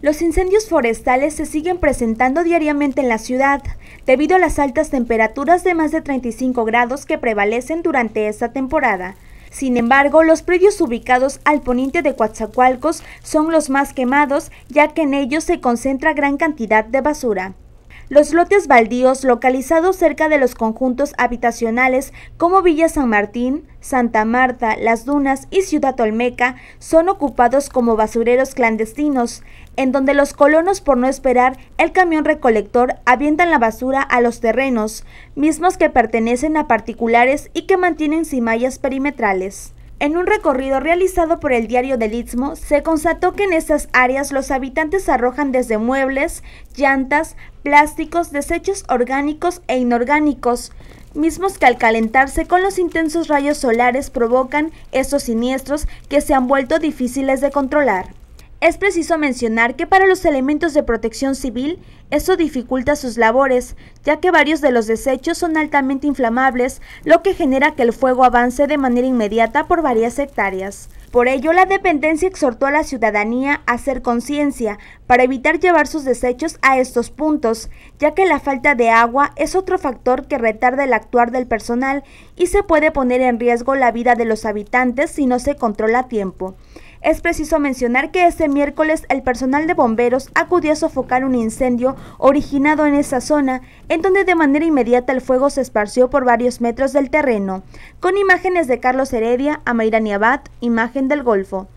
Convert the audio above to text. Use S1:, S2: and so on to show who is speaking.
S1: Los incendios forestales se siguen presentando diariamente en la ciudad, debido a las altas temperaturas de más de 35 grados que prevalecen durante esta temporada. Sin embargo, los predios ubicados al poniente de Coatzacoalcos son los más quemados, ya que en ellos se concentra gran cantidad de basura. Los lotes baldíos localizados cerca de los conjuntos habitacionales como Villa San Martín, Santa Marta, Las Dunas y Ciudad Olmeca son ocupados como basureros clandestinos, en donde los colonos por no esperar el camión recolector avientan la basura a los terrenos, mismos que pertenecen a particulares y que mantienen cimallas perimetrales. En un recorrido realizado por el diario del Istmo, se constató que en estas áreas los habitantes arrojan desde muebles, llantas, plásticos, desechos orgánicos e inorgánicos, mismos que al calentarse con los intensos rayos solares provocan estos siniestros que se han vuelto difíciles de controlar. Es preciso mencionar que para los elementos de protección civil eso dificulta sus labores, ya que varios de los desechos son altamente inflamables, lo que genera que el fuego avance de manera inmediata por varias hectáreas. Por ello, la dependencia exhortó a la ciudadanía a hacer conciencia para evitar llevar sus desechos a estos puntos, ya que la falta de agua es otro factor que retarda el actuar del personal y se puede poner en riesgo la vida de los habitantes si no se controla a tiempo. Es preciso mencionar que este miércoles el personal de bomberos acudió a sofocar un incendio originado en esa zona, en donde de manera inmediata el fuego se esparció por varios metros del terreno, con imágenes de Carlos Heredia, Amairani Abad, imagen del Golfo.